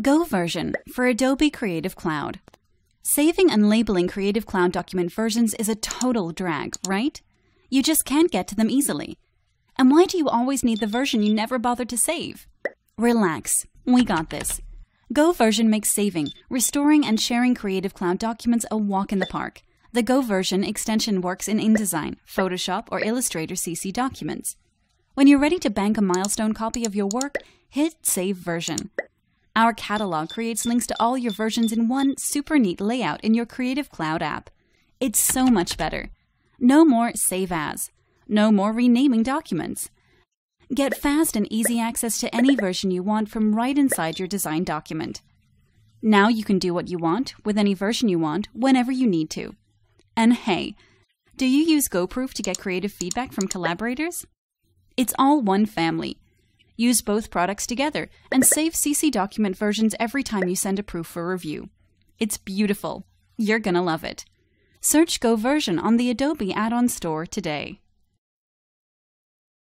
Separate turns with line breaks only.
Go version for Adobe Creative Cloud. Saving and labeling Creative Cloud document versions is a total drag, right? You just can't get to them easily. And why do you always need the version you never bothered to save? Relax, we got this. Go version makes saving, restoring, and sharing Creative Cloud documents a walk in the park. The Go version extension works in InDesign, Photoshop, or Illustrator CC documents. When you're ready to bank a milestone copy of your work, hit Save Version. Our catalog creates links to all your versions in one super neat layout in your Creative Cloud app. It's so much better. No more save as. No more renaming documents. Get fast and easy access to any version you want from right inside your design document. Now you can do what you want with any version you want whenever you need to. And hey, do you use GoProof to get creative feedback from collaborators? It's all one family. Use both products together and save CC document versions every time you send a proof for review. It's beautiful. You're gonna love it. Search Go Version on the Adobe add-on store today.